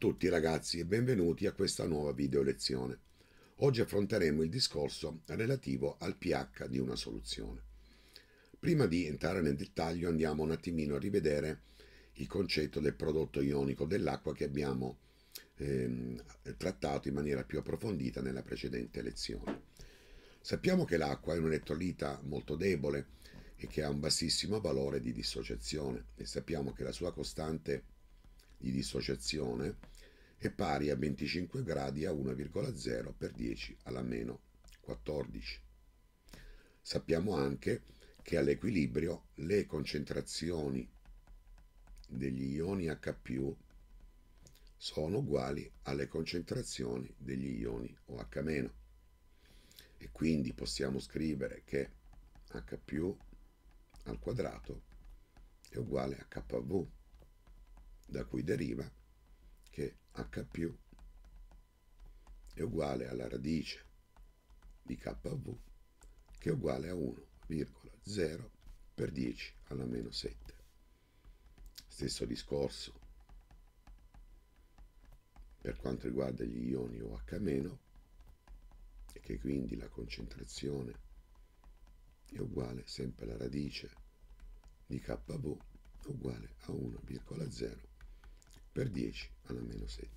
tutti ragazzi e benvenuti a questa nuova video lezione. Oggi affronteremo il discorso relativo al pH di una soluzione. Prima di entrare nel dettaglio andiamo un attimino a rivedere il concetto del prodotto ionico dell'acqua che abbiamo ehm, trattato in maniera più approfondita nella precedente lezione. Sappiamo che l'acqua è un elettrolita molto debole e che ha un bassissimo valore di dissociazione e sappiamo che la sua costante di dissociazione è pari a 25 gradi a 1,0 per 10 alla meno 14. Sappiamo anche che all'equilibrio le concentrazioni degli ioni H sono uguali alle concentrazioni degli ioni OH-. E quindi possiamo scrivere che H al quadrato è uguale a KV da cui deriva che H più è uguale alla radice di KV che è uguale a 1,0 per 10 alla meno 7. Stesso discorso per quanto riguarda gli ioni OH- e che quindi la concentrazione è uguale sempre alla radice di KV uguale a 1,0 per 10 alla meno 7.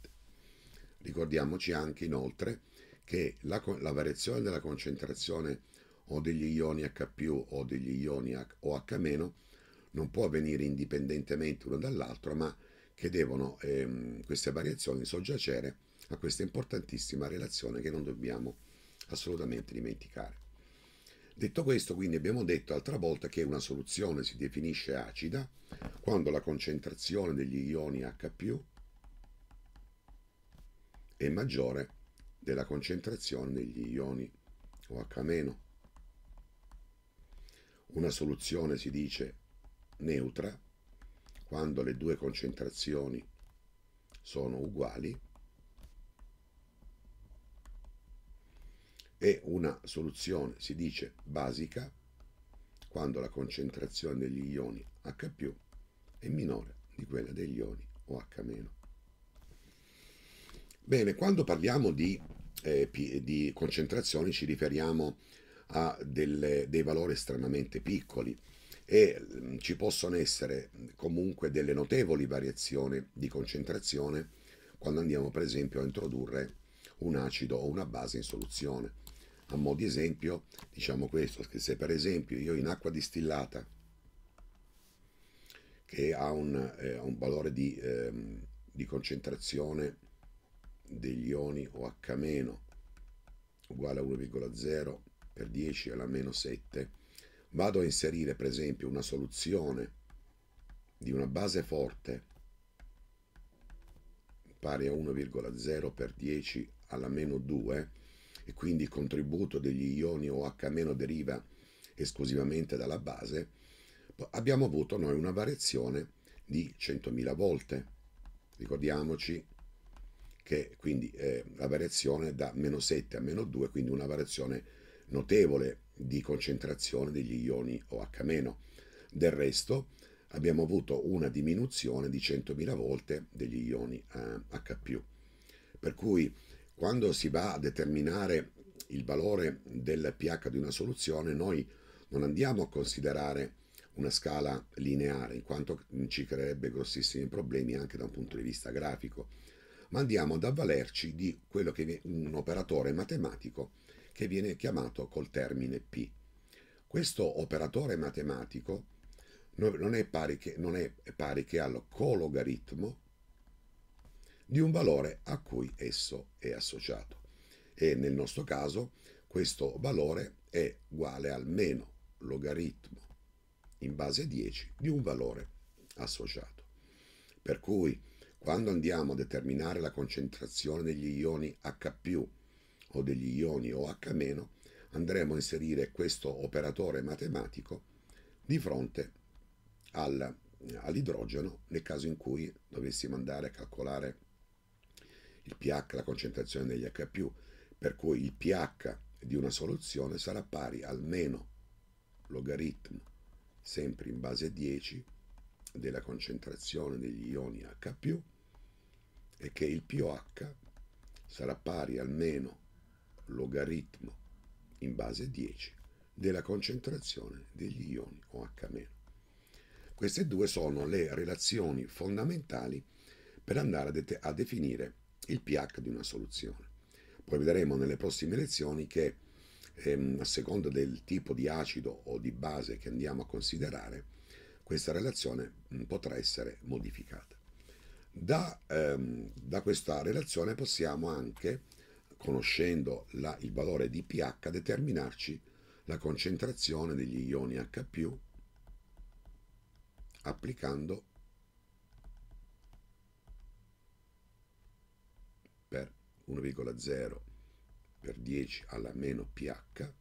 Ricordiamoci anche inoltre che la, la variazione della concentrazione o degli ioni H o degli ioni OH- non può avvenire indipendentemente l'uno dall'altro, ma che devono ehm, queste variazioni soggiacere a questa importantissima relazione che non dobbiamo assolutamente dimenticare. Detto questo, quindi abbiamo detto altra volta che una soluzione si definisce acida quando la concentrazione degli ioni H è maggiore della concentrazione degli ioni OH-. Una soluzione si dice neutra quando le due concentrazioni sono uguali È una soluzione, si dice, basica quando la concentrazione degli ioni H è minore di quella degli ioni OH-. Bene, quando parliamo di, eh, di concentrazioni ci riferiamo a delle, dei valori estremamente piccoli e mm, ci possono essere comunque delle notevoli variazioni di concentrazione quando andiamo per esempio a introdurre un acido o una base in soluzione. A modo di esempio diciamo questo, che se per esempio io in acqua distillata, che ha un, eh, un valore di, ehm, di concentrazione degli ioni OH- uguale a 1,0 per 10 alla meno 7, vado a inserire per esempio una soluzione di una base forte pari a 1,0 per 10 alla meno 2, e quindi il contributo degli ioni OH- deriva esclusivamente dalla base, abbiamo avuto noi una variazione di 100.000 volte. Ricordiamoci che quindi eh, la variazione da meno 7 a meno 2, quindi una variazione notevole di concentrazione degli ioni OH-. Del resto abbiamo avuto una diminuzione di 100.000 volte degli ioni eh, H+. Per cui quando si va a determinare il valore del pH di una soluzione, noi non andiamo a considerare una scala lineare, in quanto ci creerebbe grossissimi problemi anche da un punto di vista grafico, ma andiamo ad avvalerci di quello che è un operatore matematico che viene chiamato col termine P. Questo operatore matematico non è pari che, non è pari che al cologaritmo di un valore a cui esso è associato. E nel nostro caso questo valore è uguale al meno logaritmo in base 10 di un valore associato. Per cui quando andiamo a determinare la concentrazione degli ioni H o degli ioni OH- andremo a inserire questo operatore matematico di fronte al, all'idrogeno nel caso in cui dovessimo andare a calcolare il pH, la concentrazione degli H+, per cui il pH di una soluzione sarà pari almeno logaritmo, sempre in base 10, della concentrazione degli ioni H+, e che il pH sarà pari almeno logaritmo in base 10 della concentrazione degli ioni OH-. Queste due sono le relazioni fondamentali per andare a, a definire il pH di una soluzione. Poi vedremo nelle prossime lezioni che ehm, a seconda del tipo di acido o di base che andiamo a considerare, questa relazione mh, mm, potrà essere modificata. Da, ehm, da, questa relazione possiamo anche, conoscendo la, il valore di pH, determinarci la concentrazione degli ioni H applicando per 1,0 per 10 alla meno pH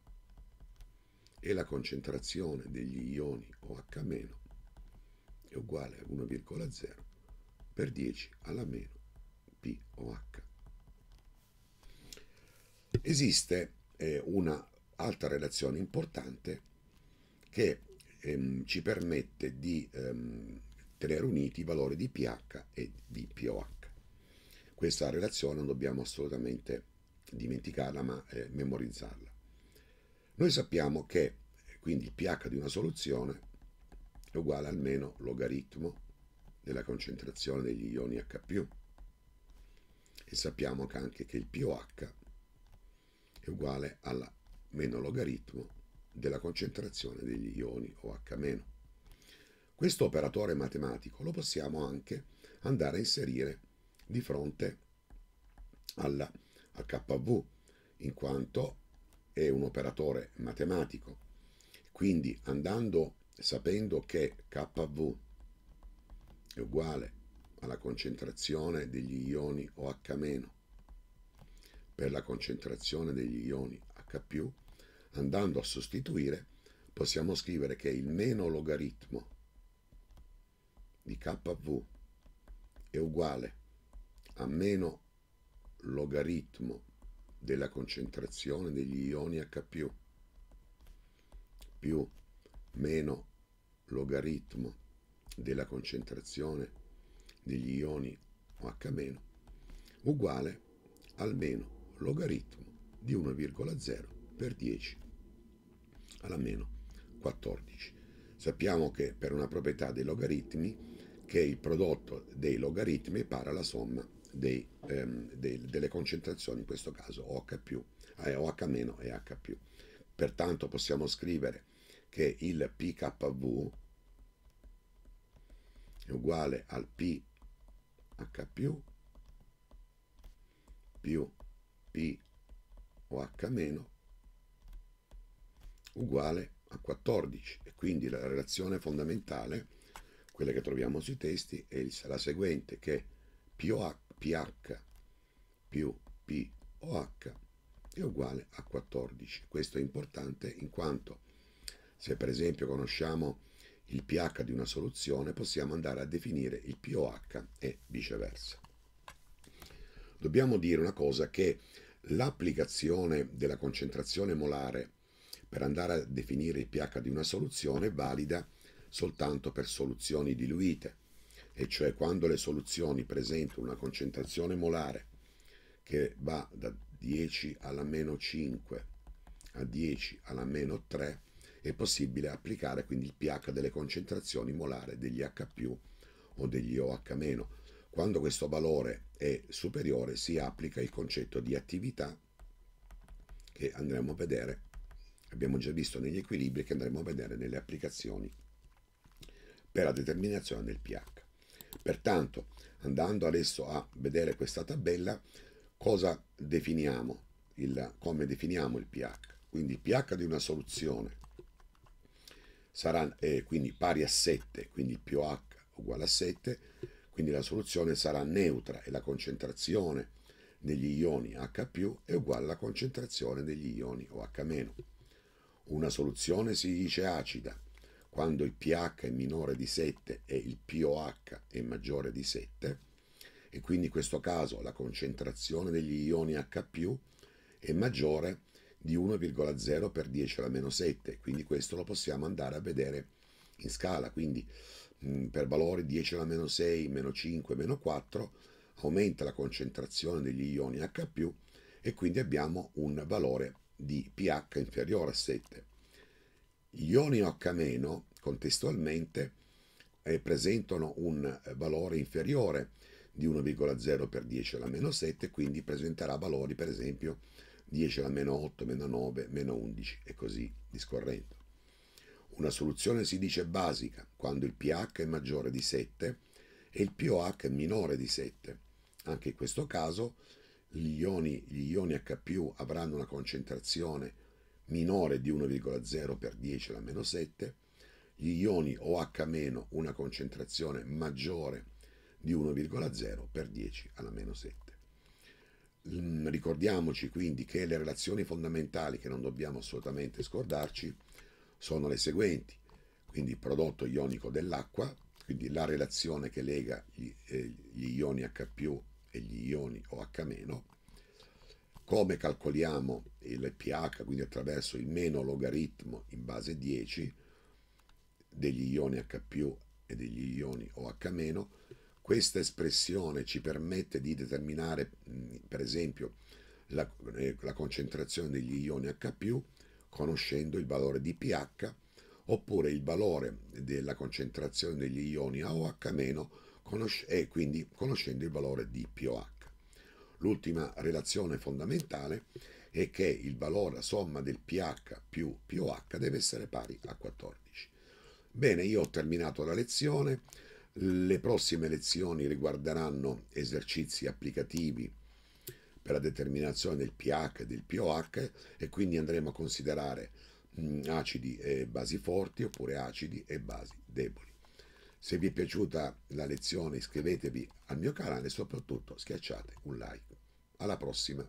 e la concentrazione degli ioni OH- è uguale a 1,0 per 10 alla meno pOH. Esiste eh, una relazione importante che ehm, ci permette di ehm, tenere uniti i valori di pH e di pOH. Questa relazione non dobbiamo assolutamente dimenticarla ma eh, memorizzarla. Noi sappiamo che eh, quindi il pH di una soluzione è uguale almeno logaritmo della concentrazione degli ioni H+. E sappiamo anche che il pOH è uguale al meno logaritmo della concentrazione degli ioni OH-. Questo operatore matematico lo possiamo anche andare a inserire di fronte alla KV, in quanto è un operatore matematico. Quindi andando sapendo che KV è uguale alla concentrazione degli ioni OH- per la concentrazione degli ioni H+, andando a sostituire possiamo scrivere che il meno logaritmo di KV è uguale a a meno logaritmo della concentrazione degli ioni H+, più più meno logaritmo della concentrazione degli ioni H meno uguale al meno logaritmo di 1,0 per 10 alla meno 14. Sappiamo che per una proprietà dei logaritmi che il prodotto dei logaritmi è pari alla somma dei, ehm, dei, delle concentrazioni, in questo caso OH, eh, OH- e H. Pertanto possiamo scrivere che il PKV è uguale al PH più POH- uguale a 14 e quindi la relazione fondamentale, quella che troviamo sui testi, è la seguente che POH pH più POH è uguale a 14. Questo è importante in quanto se per esempio conosciamo il pH di una soluzione possiamo andare a definire il pOH e viceversa. Dobbiamo dire una cosa che l'applicazione della concentrazione molare per andare a definire il pH di una soluzione è valida soltanto per soluzioni diluite e cioè quando le soluzioni presentano una concentrazione molare che va da 10 alla meno 5 a 10 alla meno 3, è possibile applicare quindi il pH delle concentrazioni molare degli H o degli OH-. Quando questo valore è superiore si applica il concetto di attività che andremo a vedere, abbiamo già visto negli equilibri che andremo a vedere nelle applicazioni per la determinazione del pH. Pertanto, andando adesso a vedere questa tabella, cosa definiamo? Il, come definiamo il pH? Quindi il pH di una soluzione sarà eh, quindi pari a 7, quindi pH uguale a 7, quindi la soluzione sarà neutra e la concentrazione degli ioni H è uguale alla concentrazione degli ioni OH-. Una soluzione si dice acida, quando il pH è minore di 7 e il pOH è maggiore di 7, e quindi in questo caso la concentrazione degli ioni H è maggiore di 1,0 per 10 alla meno 7, quindi questo lo possiamo andare a vedere in scala, quindi mm, per valori 10 alla meno 6, meno 5, meno 4 aumenta la concentrazione degli ioni H e quindi abbiamo un valore di pH inferiore a 7 ioni H- contestualmente eh, presentano un eh, valore inferiore di 1,0 per 10 alla meno 7, quindi presenterà valori per esempio 10 alla meno 8, meno 9, meno 11 e così discorrendo. Una soluzione si dice basica quando il pH è maggiore di 7 e il pOH è minore di 7. Anche in questo caso gli ioni, gli ioni H avranno una concentrazione minore di 1,0 per 10 alla meno 7, gli ioni OH- una concentrazione maggiore di 1,0 per 10 alla meno 7. Mm, ricordiamoci quindi che le relazioni fondamentali che non dobbiamo assolutamente scordarci sono le seguenti, quindi il prodotto ionico dell'acqua, quindi la relazione che lega gli, eh, gli ioni H e gli ioni OH- come calcoliamo il pH, quindi attraverso il meno logaritmo in base 10 degli ioni H più e degli ioni OH-, meno, questa espressione ci permette di determinare, per esempio, la, eh, la concentrazione degli ioni H, più conoscendo il valore di pH, oppure il valore della concentrazione degli ioni AOH- e quindi conoscendo il valore di pOH. L'ultima relazione fondamentale è che il valore somma del pH più pOH deve essere pari a 14. Bene, io ho terminato la lezione. Le prossime lezioni riguarderanno esercizi applicativi per la determinazione del pH e del pOH e quindi andremo a considerare mm, acidi e basi forti oppure acidi e basi deboli. Se vi è piaciuta la lezione iscrivetevi al mio canale e soprattutto schiacciate un like. Alla prossima!